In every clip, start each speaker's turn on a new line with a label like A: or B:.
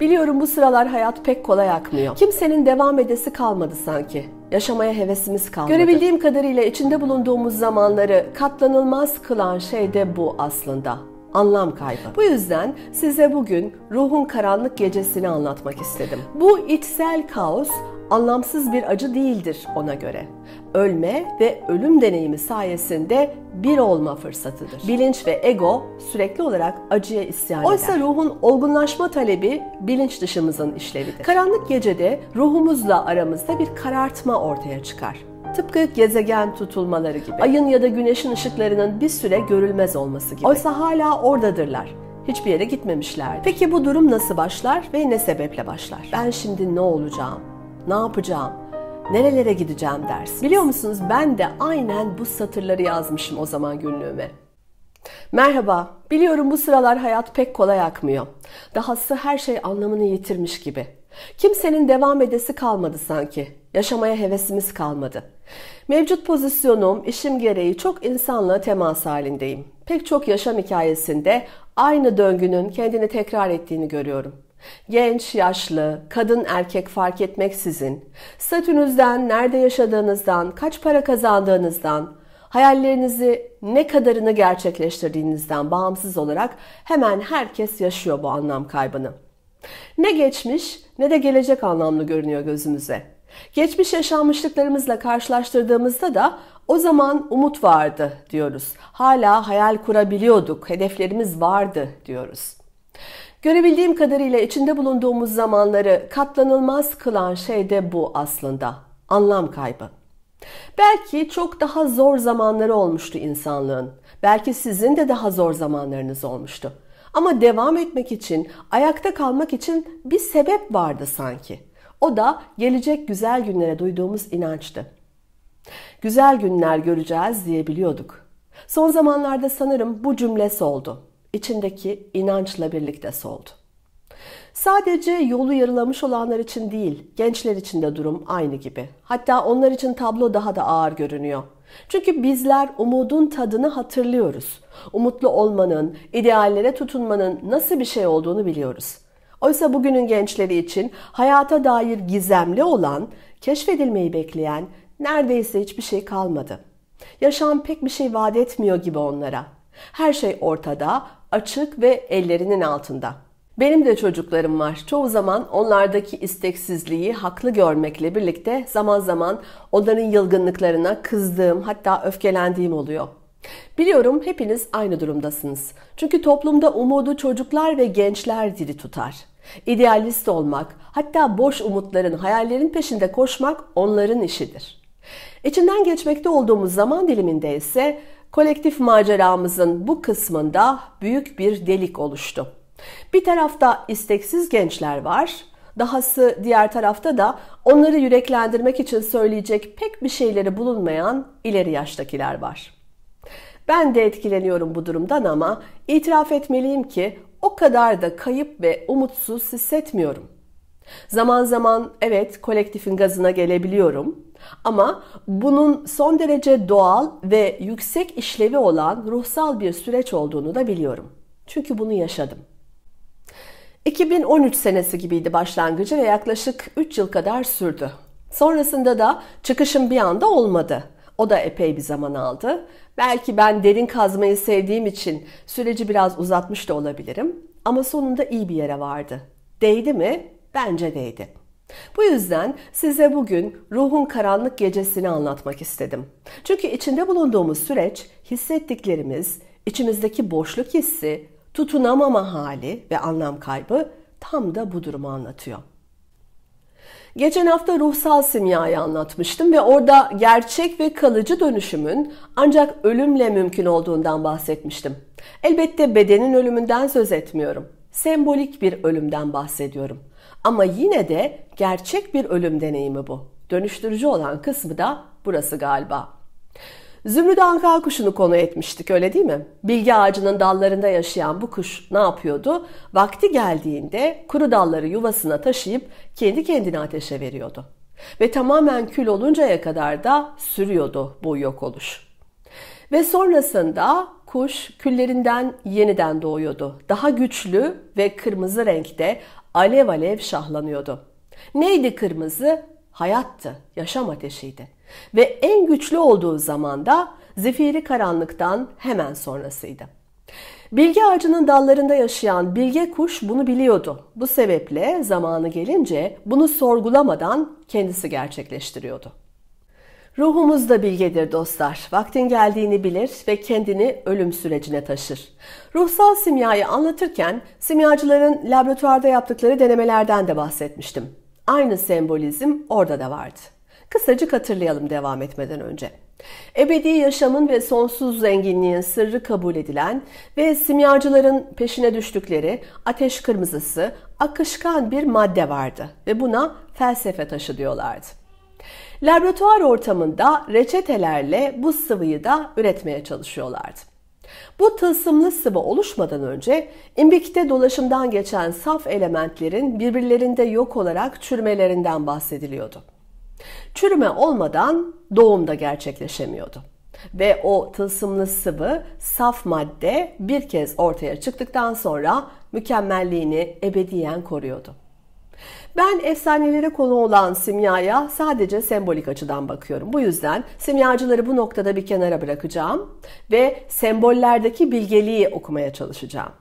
A: Biliyorum bu sıralar hayat pek kolay akmıyor. Kimsenin devam edesi kalmadı sanki. Yaşamaya hevesimiz kalmadı. Görebildiğim kadarıyla içinde bulunduğumuz zamanları katlanılmaz kılan şey de bu aslında. Anlam kaybı. Bu yüzden size bugün ruhun karanlık gecesini anlatmak istedim. Bu içsel kaos anlamsız bir acı değildir ona göre ölme ve ölüm deneyimi sayesinde bir olma fırsatıdır. Bilinç ve ego sürekli olarak acıya isyan Oysa eder. Oysa ruhun olgunlaşma talebi bilinç dışımızın işlevidir. Karanlık gecede ruhumuzla aramızda bir karartma ortaya çıkar. Tıpkı gezegen tutulmaları gibi. Ayın ya da güneşin ışıklarının bir süre görülmez olması gibi. Oysa hala oradadırlar. Hiçbir yere gitmemişler. Peki bu durum nasıl başlar ve ne sebeple başlar? Ben şimdi ne olacağım? Ne yapacağım? nerelere gideceğim ders. Biliyor musunuz ben de aynen bu satırları yazmışım o zaman günlüğüme. Merhaba, biliyorum bu sıralar hayat pek kolay akmıyor. Dahası her şey anlamını yitirmiş gibi. Kimsenin devam edesi kalmadı sanki. Yaşamaya hevesimiz kalmadı. Mevcut pozisyonum, işim gereği çok insanla temas halindeyim. Pek çok yaşam hikayesinde aynı döngünün kendini tekrar ettiğini görüyorum. Genç, yaşlı, kadın, erkek fark etmeksizin, statünüzden, nerede yaşadığınızdan, kaç para kazandığınızdan, hayallerinizi ne kadarını gerçekleştirdiğinizden bağımsız olarak hemen herkes yaşıyor bu anlam kaybını. Ne geçmiş ne de gelecek anlamlı görünüyor gözümüze. Geçmiş yaşanmışlıklarımızla karşılaştırdığımızda da o zaman umut vardı diyoruz. Hala hayal kurabiliyorduk, hedeflerimiz vardı diyoruz. Görebildiğim kadarıyla içinde bulunduğumuz zamanları katlanılmaz kılan şey de bu aslında. Anlam kaybı. Belki çok daha zor zamanları olmuştu insanlığın. Belki sizin de daha zor zamanlarınız olmuştu. Ama devam etmek için, ayakta kalmak için bir sebep vardı sanki. O da gelecek güzel günlere duyduğumuz inançtı. Güzel günler göreceğiz diyebiliyorduk. Son zamanlarda sanırım bu cümle soldu içindeki inançla birlikte soldu. Sadece yolu yarılamış olanlar için değil, gençler için de durum aynı gibi. Hatta onlar için tablo daha da ağır görünüyor. Çünkü bizler umudun tadını hatırlıyoruz. Umutlu olmanın, ideallere tutunmanın nasıl bir şey olduğunu biliyoruz. Oysa bugünün gençleri için hayata dair gizemli olan, keşfedilmeyi bekleyen neredeyse hiçbir şey kalmadı. Yaşam pek bir şey vaat etmiyor gibi onlara. Her şey ortada, açık ve ellerinin altında. Benim de çocuklarım var. Çoğu zaman onlardaki isteksizliği haklı görmekle birlikte zaman zaman onların yılgınlıklarına kızdığım hatta öfkelendiğim oluyor. Biliyorum hepiniz aynı durumdasınız. Çünkü toplumda umudu çocuklar ve gençler diri tutar. İdealist olmak, hatta boş umutların, hayallerin peşinde koşmak onların işidir. İçinden geçmekte olduğumuz zaman diliminde ise Kolektif maceramızın bu kısmında büyük bir delik oluştu. Bir tarafta isteksiz gençler var, dahası diğer tarafta da onları yüreklendirmek için söyleyecek pek bir şeyleri bulunmayan ileri yaştakiler var. Ben de etkileniyorum bu durumdan ama itiraf etmeliyim ki o kadar da kayıp ve umutsuz hissetmiyorum. Zaman zaman evet kolektifin gazına gelebiliyorum ama bunun son derece doğal ve yüksek işlevi olan ruhsal bir süreç olduğunu da biliyorum. Çünkü bunu yaşadım. 2013 senesi gibiydi başlangıcı ve yaklaşık 3 yıl kadar sürdü. Sonrasında da çıkışım bir anda olmadı. O da epey bir zaman aldı. Belki ben derin kazmayı sevdiğim için süreci biraz uzatmış da olabilirim. Ama sonunda iyi bir yere vardı. Değdi mi? Bence değdi. Bu yüzden size bugün ruhun karanlık gecesini anlatmak istedim. Çünkü içinde bulunduğumuz süreç, hissettiklerimiz, içimizdeki boşluk hissi, tutunamama hali ve anlam kaybı tam da bu durumu anlatıyor. Geçen hafta ruhsal simyayı anlatmıştım ve orada gerçek ve kalıcı dönüşümün ancak ölümle mümkün olduğundan bahsetmiştim. Elbette bedenin ölümünden söz etmiyorum. Sembolik bir ölümden bahsediyorum. Ama yine de gerçek bir ölüm deneyimi bu. Dönüştürücü olan kısmı da burası galiba. Zümrüt Ankara kuşunu konu etmiştik öyle değil mi? Bilgi ağacının dallarında yaşayan bu kuş ne yapıyordu? Vakti geldiğinde kuru dalları yuvasına taşıyıp kendi kendine ateşe veriyordu. Ve tamamen kül oluncaya kadar da sürüyordu bu yok oluş. Ve sonrasında kuş küllerinden yeniden doğuyordu. Daha güçlü ve kırmızı renkte alev alev şahlanıyordu. Neydi kırmızı? Hayattı, yaşam ateşiydi. Ve en güçlü olduğu zamanda zifiri karanlıktan hemen sonrasıydı. Bilge ağacının dallarında yaşayan bilge kuş bunu biliyordu. Bu sebeple zamanı gelince bunu sorgulamadan kendisi gerçekleştiriyordu. Ruhumuz da bilgedir dostlar. Vaktin geldiğini bilir ve kendini ölüm sürecine taşır. Ruhsal simyayı anlatırken simyacıların laboratuvarda yaptıkları denemelerden de bahsetmiştim. Aynı sembolizm orada da vardı. Kısacık hatırlayalım devam etmeden önce. Ebedi yaşamın ve sonsuz zenginliğin sırrı kabul edilen ve simyacıların peşine düştükleri ateş kırmızısı akışkan bir madde vardı ve buna felsefe taşı diyorlardı. Laboratuvar ortamında reçetelerle bu sıvıyı da üretmeye çalışıyorlardı. Bu tılsımlı sıvı oluşmadan önce imbikte dolaşımdan geçen saf elementlerin birbirlerinde yok olarak çürümelerinden bahsediliyordu. Çürüme olmadan doğum da gerçekleşemiyordu. Ve o tılsımlı sıvı, saf madde bir kez ortaya çıktıktan sonra mükemmelliğini ebediyen koruyordu. Ben efsanelere konu olan simyaya sadece sembolik açıdan bakıyorum. Bu yüzden simyacıları bu noktada bir kenara bırakacağım ve sembollerdeki bilgeliği okumaya çalışacağım.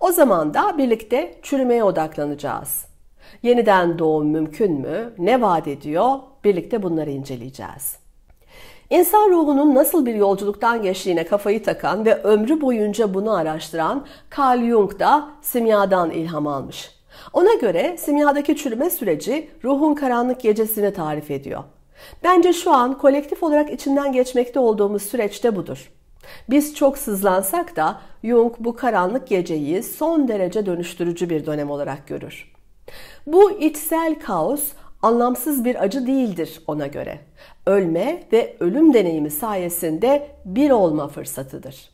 A: O zaman da birlikte çürümeye odaklanacağız. Yeniden doğum mümkün mü? Ne vaat ediyor? Birlikte bunları inceleyeceğiz. İnsan ruhunun nasıl bir yolculuktan geçtiğine kafayı takan ve ömrü boyunca bunu araştıran Carl Jung da simyadan ilham almış. Ona göre simyadaki çürüme süreci ruhun karanlık gecesini tarif ediyor. Bence şu an kolektif olarak içinden geçmekte olduğumuz süreçte budur. Biz çok sızlansak da Jung bu karanlık geceyi son derece dönüştürücü bir dönem olarak görür. Bu içsel kaos anlamsız bir acı değildir ona göre. Ölme ve ölüm deneyimi sayesinde bir olma fırsatıdır.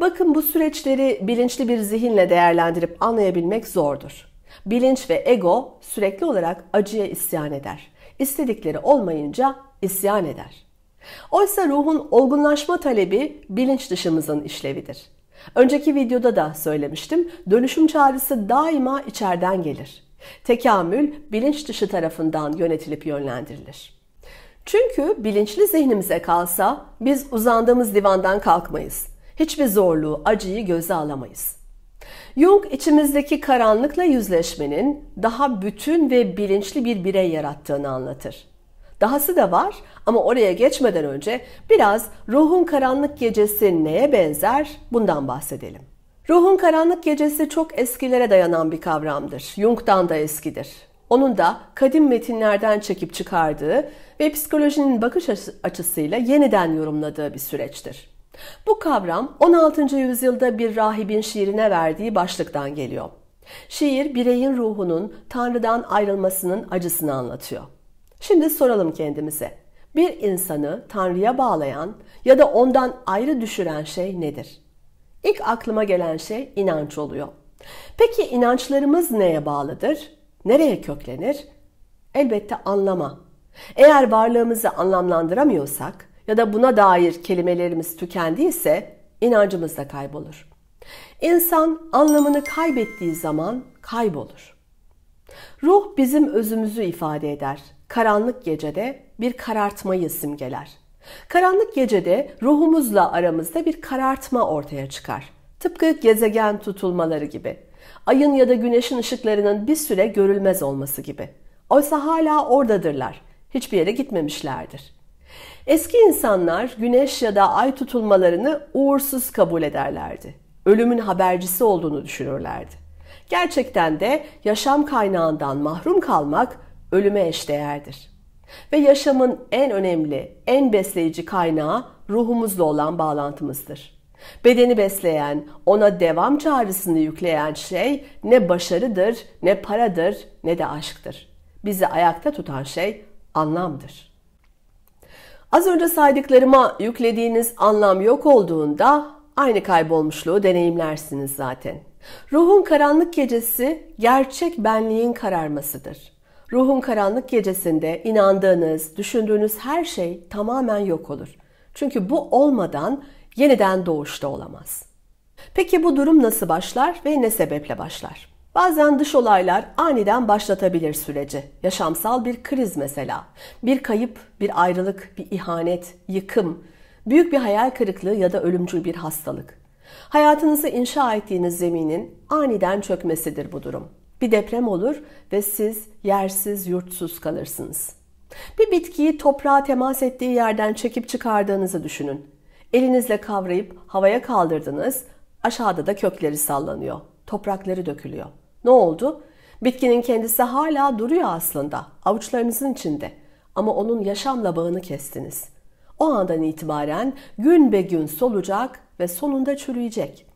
A: Bakın bu süreçleri bilinçli bir zihinle değerlendirip anlayabilmek zordur. Bilinç ve ego sürekli olarak acıya isyan eder. İstedikleri olmayınca isyan eder. Oysa ruhun olgunlaşma talebi bilinç dışımızın işlevidir. Önceki videoda da söylemiştim, dönüşüm çağrısı daima içeriden gelir. Tekamül bilinç dışı tarafından yönetilip yönlendirilir. Çünkü bilinçli zihnimize kalsa biz uzandığımız divandan kalkmayız. Hiçbir zorluğu, acıyı göze alamayız. Jung içimizdeki karanlıkla yüzleşmenin daha bütün ve bilinçli bir birey yarattığını anlatır. Dahası da var ama oraya geçmeden önce biraz ruhun karanlık gecesi neye benzer bundan bahsedelim. Ruhun karanlık gecesi çok eskilere dayanan bir kavramdır. Jung'dan da eskidir. Onun da kadim metinlerden çekip çıkardığı ve psikolojinin bakış açısıyla yeniden yorumladığı bir süreçtir. Bu kavram 16. yüzyılda bir rahibin şiirine verdiği başlıktan geliyor. Şiir bireyin ruhunun Tanrı'dan ayrılmasının acısını anlatıyor. Şimdi soralım kendimize. Bir insanı Tanrı'ya bağlayan ya da ondan ayrı düşüren şey nedir? İlk aklıma gelen şey inanç oluyor. Peki inançlarımız neye bağlıdır? Nereye köklenir? Elbette anlama. Eğer varlığımızı anlamlandıramıyorsak, ya da buna dair kelimelerimiz tükendiyse inancımız da kaybolur. İnsan anlamını kaybettiği zaman kaybolur. Ruh bizim özümüzü ifade eder. Karanlık gecede bir karartmayı simgeler. Karanlık gecede ruhumuzla aramızda bir karartma ortaya çıkar. Tıpkı gezegen tutulmaları gibi. Ayın ya da güneşin ışıklarının bir süre görülmez olması gibi. Oysa hala oradadırlar. Hiçbir yere gitmemişlerdir. Eski insanlar güneş ya da ay tutulmalarını uğursuz kabul ederlerdi. Ölümün habercisi olduğunu düşünürlerdi. Gerçekten de yaşam kaynağından mahrum kalmak ölüme eşdeğerdir. Ve yaşamın en önemli, en besleyici kaynağı ruhumuzla olan bağlantımızdır. Bedeni besleyen, ona devam çağrısını yükleyen şey ne başarıdır, ne paradır, ne de aşktır. Bizi ayakta tutan şey anlamdır.'' Az önce saydıklarıma yüklediğiniz anlam yok olduğunda aynı kaybolmuşluğu deneyimlersiniz zaten. Ruhun karanlık gecesi gerçek benliğin kararmasıdır. Ruhun karanlık gecesinde inandığınız, düşündüğünüz her şey tamamen yok olur. Çünkü bu olmadan yeniden doğuşta olamaz. Peki bu durum nasıl başlar ve ne sebeple başlar? Bazen dış olaylar aniden başlatabilir süreci. Yaşamsal bir kriz mesela. Bir kayıp, bir ayrılık, bir ihanet, yıkım, büyük bir hayal kırıklığı ya da ölümcül bir hastalık. Hayatınızı inşa ettiğiniz zeminin aniden çökmesidir bu durum. Bir deprem olur ve siz yersiz, yurtsuz kalırsınız. Bir bitkiyi toprağa temas ettiği yerden çekip çıkardığınızı düşünün. Elinizle kavrayıp havaya kaldırdınız, aşağıda da kökleri sallanıyor, toprakları dökülüyor. Ne oldu? Bitkinin kendisi hala duruyor aslında, avuçlarınızın içinde. Ama onun yaşamla bağını kestiniz. O andan itibaren gün be gün solacak ve sonunda çürüyecek.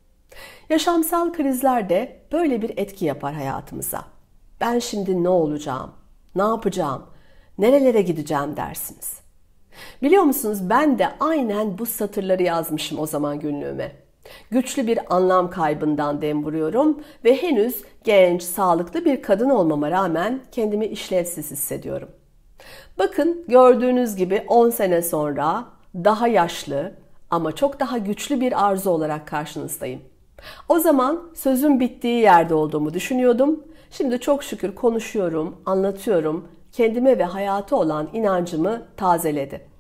A: Yaşamsal krizler de böyle bir etki yapar hayatımıza. Ben şimdi ne olacağım? Ne yapacağım? Nerelere gideceğim dersiniz. Biliyor musunuz ben de aynen bu satırları yazmışım o zaman günlüğüme. Güçlü bir anlam kaybından dem vuruyorum ve henüz genç, sağlıklı bir kadın olmama rağmen kendimi işlevsiz hissediyorum. Bakın gördüğünüz gibi 10 sene sonra daha yaşlı ama çok daha güçlü bir arzu olarak karşınızdayım. O zaman sözün bittiği yerde olduğumu düşünüyordum. Şimdi çok şükür konuşuyorum, anlatıyorum, kendime ve hayatı olan inancımı tazeledi.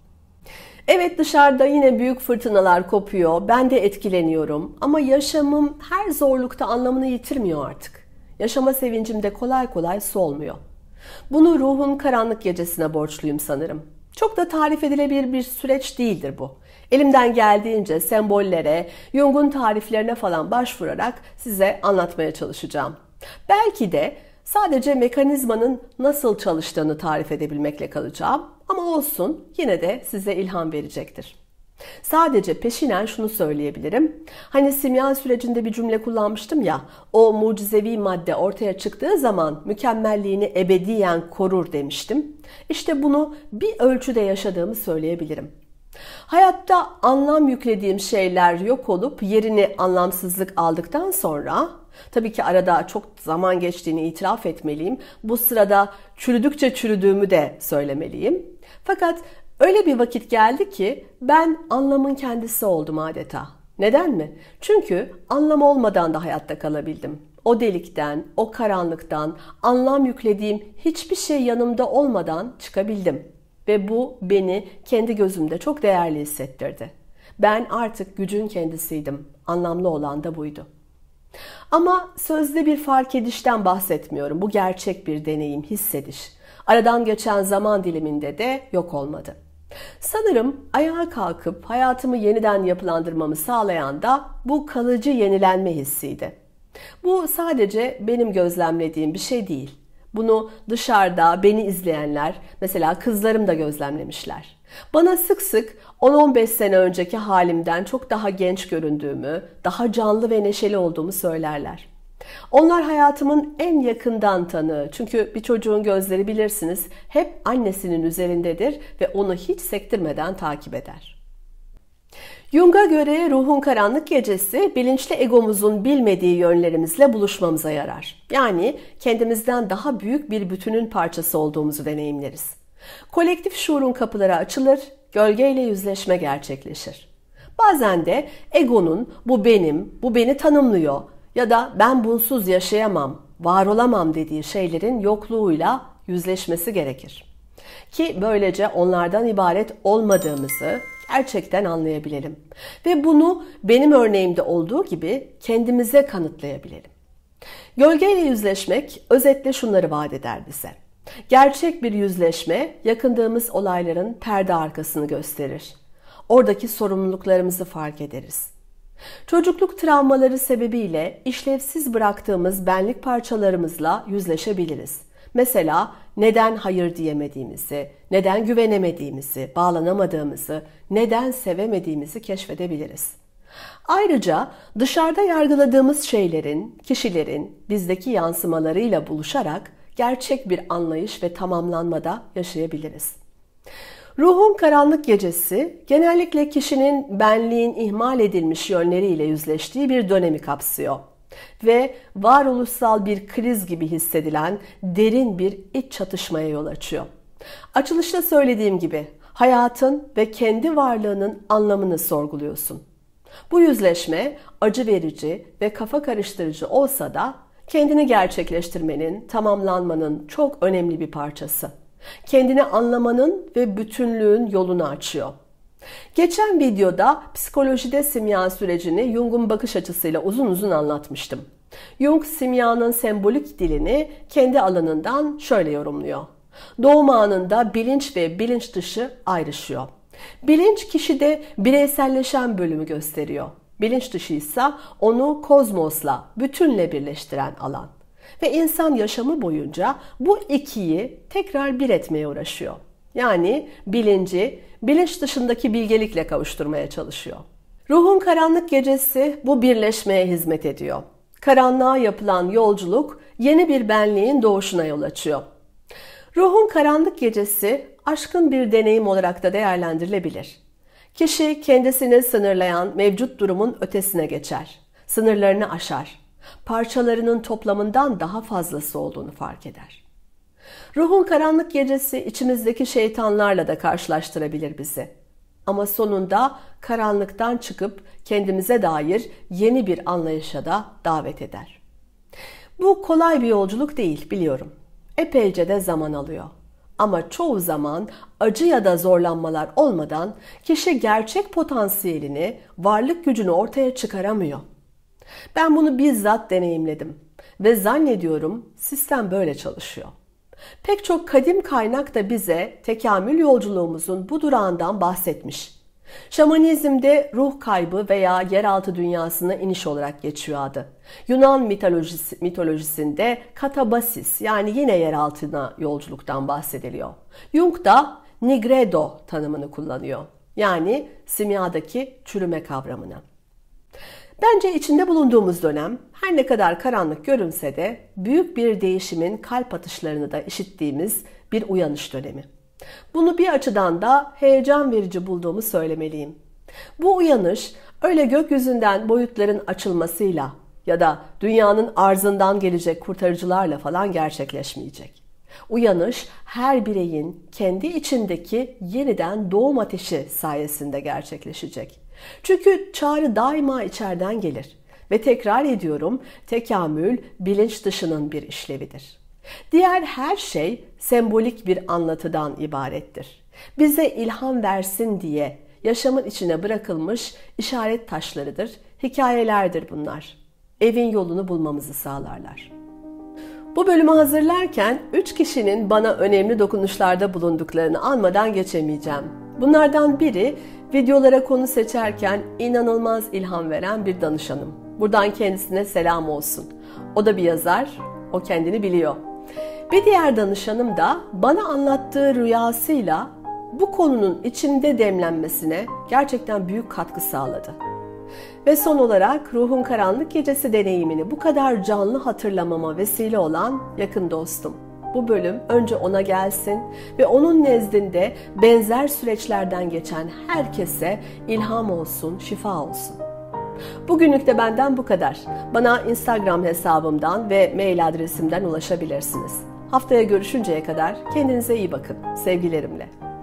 A: Evet dışarıda yine büyük fırtınalar kopuyor. Ben de etkileniyorum. Ama yaşamım her zorlukta anlamını yitirmiyor artık. Yaşama sevincim de kolay kolay solmuyor. Bunu ruhun karanlık gecesine borçluyum sanırım. Çok da tarif edilebilir bir süreç değildir bu. Elimden geldiğince sembollere, Jung'un tariflerine falan başvurarak size anlatmaya çalışacağım. Belki de Sadece mekanizmanın nasıl çalıştığını tarif edebilmekle kalacağım ama olsun yine de size ilham verecektir. Sadece peşinen şunu söyleyebilirim. Hani simya sürecinde bir cümle kullanmıştım ya, o mucizevi madde ortaya çıktığı zaman mükemmelliğini ebediyen korur demiştim. İşte bunu bir ölçüde yaşadığımı söyleyebilirim. Hayatta anlam yüklediğim şeyler yok olup yerini anlamsızlık aldıktan sonra Tabii ki arada çok zaman geçtiğini itiraf etmeliyim. Bu sırada çürüdükçe çürüdüğümü de söylemeliyim. Fakat öyle bir vakit geldi ki ben anlamın kendisi oldum adeta. Neden mi? Çünkü anlam olmadan da hayatta kalabildim. O delikten, o karanlıktan anlam yüklediğim hiçbir şey yanımda olmadan çıkabildim. Ve bu beni kendi gözümde çok değerli hissettirdi. Ben artık gücün kendisiydim. Anlamlı olan da buydu. Ama sözde bir fark edişten bahsetmiyorum. Bu gerçek bir deneyim, hissediş. Aradan geçen zaman diliminde de yok olmadı. Sanırım ayağa kalkıp hayatımı yeniden yapılandırmamı sağlayan da bu kalıcı yenilenme hissiydi. Bu sadece benim gözlemlediğim bir şey değil. Bunu dışarıda beni izleyenler, mesela kızlarım da gözlemlemişler. Bana sık sık 10-15 sene önceki halimden çok daha genç göründüğümü, daha canlı ve neşeli olduğumu söylerler. Onlar hayatımın en yakından tanığı. Çünkü bir çocuğun gözleri bilirsiniz hep annesinin üzerindedir ve onu hiç sektirmeden takip eder. Jung'a göre ruhun karanlık gecesi bilinçli egomuzun bilmediği yönlerimizle buluşmamıza yarar. Yani kendimizden daha büyük bir bütünün parçası olduğumuzu deneyimleriz. Kolektif şuurun kapıları açılır, gölgeyle yüzleşme gerçekleşir. Bazen de egonun bu benim, bu beni tanımlıyor ya da ben bunsuz yaşayamam, var olamam dediği şeylerin yokluğuyla yüzleşmesi gerekir. Ki böylece onlardan ibaret olmadığımızı, gerçekten anlayabilelim ve bunu benim örneğimde olduğu gibi kendimize kanıtlayabilelim. Gölgeyle yüzleşmek özetle şunları vaat eder bize. Gerçek bir yüzleşme yakındığımız olayların perde arkasını gösterir. Oradaki sorumluluklarımızı fark ederiz. Çocukluk travmaları sebebiyle işlevsiz bıraktığımız benlik parçalarımızla yüzleşebiliriz Mesela neden hayır diyemediğimizi, neden güvenemediğimizi, bağlanamadığımızı, neden sevemediğimizi keşfedebiliriz. Ayrıca dışarıda yargıladığımız şeylerin, kişilerin bizdeki yansımalarıyla buluşarak gerçek bir anlayış ve tamamlanmada yaşayabiliriz. Ruhun karanlık gecesi genellikle kişinin benliğin ihmal edilmiş yönleriyle yüzleştiği bir dönemi kapsıyor ve varoluşsal bir kriz gibi hissedilen derin bir iç çatışmaya yol açıyor. Açılışta söylediğim gibi hayatın ve kendi varlığının anlamını sorguluyorsun. Bu yüzleşme acı verici ve kafa karıştırıcı olsa da kendini gerçekleştirmenin, tamamlanmanın çok önemli bir parçası. Kendini anlamanın ve bütünlüğün yolunu açıyor. Geçen videoda psikolojide simya sürecini Jung'un bakış açısıyla uzun uzun anlatmıştım. Jung simyanın sembolik dilini kendi alanından şöyle yorumluyor. Doğum anında bilinç ve bilinç dışı ayrışıyor. Bilinç kişide bireyselleşen bölümü gösteriyor. Bilinç dışı ise onu kozmosla, bütünle birleştiren alan. Ve insan yaşamı boyunca bu ikiyi tekrar bir etmeye uğraşıyor. Yani bilinci bilinç dışındaki bilgelikle kavuşturmaya çalışıyor. Ruhun karanlık gecesi bu birleşmeye hizmet ediyor. Karanlığa yapılan yolculuk yeni bir benliğin doğuşuna yol açıyor. Ruhun karanlık gecesi aşkın bir deneyim olarak da değerlendirilebilir. Kişi kendisini sınırlayan mevcut durumun ötesine geçer. Sınırlarını aşar. Parçalarının toplamından daha fazlası olduğunu fark eder. Ruhun karanlık gecesi içimizdeki şeytanlarla da karşılaştırabilir bizi. Ama sonunda karanlıktan çıkıp kendimize dair yeni bir anlayışa da davet eder. Bu kolay bir yolculuk değil biliyorum. Epeyce de zaman alıyor. Ama çoğu zaman acı ya da zorlanmalar olmadan kişi gerçek potansiyelini, varlık gücünü ortaya çıkaramıyor. Ben bunu bizzat deneyimledim ve zannediyorum sistem böyle çalışıyor. Pek çok kadim kaynak da bize tekamül yolculuğumuzun bu durağından bahsetmiş. Şamanizmde ruh kaybı veya yeraltı dünyasına iniş olarak geçiyor adı. Yunan mitolojisi, mitolojisinde katabasis yani yine yeraltına yolculuktan bahsediliyor. Jung da nigredo tanımını kullanıyor. Yani simyadaki çürüme kavramını. Bence içinde bulunduğumuz dönem her ne kadar karanlık görünse de büyük bir değişimin kalp atışlarını da işittiğimiz bir uyanış dönemi. Bunu bir açıdan da heyecan verici bulduğumu söylemeliyim. Bu uyanış öyle gökyüzünden boyutların açılmasıyla ya da dünyanın arzından gelecek kurtarıcılarla falan gerçekleşmeyecek. Uyanış her bireyin kendi içindeki yeniden doğum ateşi sayesinde gerçekleşecek. Çünkü çağrı daima içeriden gelir. Ve tekrar ediyorum, tekamül bilinç dışının bir işlevidir. Diğer her şey sembolik bir anlatıdan ibarettir. Bize ilham versin diye yaşamın içine bırakılmış işaret taşlarıdır, hikayelerdir bunlar. Evin yolunu bulmamızı sağlarlar. Bu bölümü hazırlarken üç kişinin bana önemli dokunuşlarda bulunduklarını almadan geçemeyeceğim. Bunlardan biri Videolara konu seçerken inanılmaz ilham veren bir danışanım. Buradan kendisine selam olsun. O da bir yazar, o kendini biliyor. Bir diğer danışanım da bana anlattığı rüyasıyla bu konunun içinde demlenmesine gerçekten büyük katkı sağladı. Ve son olarak ruhun karanlık gecesi deneyimini bu kadar canlı hatırlamama vesile olan yakın dostum bu bölüm önce ona gelsin ve onun nezdinde benzer süreçlerden geçen herkese ilham olsun, şifa olsun. Bugünlük de benden bu kadar. Bana Instagram hesabımdan ve mail adresimden ulaşabilirsiniz. Haftaya görüşünceye kadar kendinize iyi bakın. Sevgilerimle.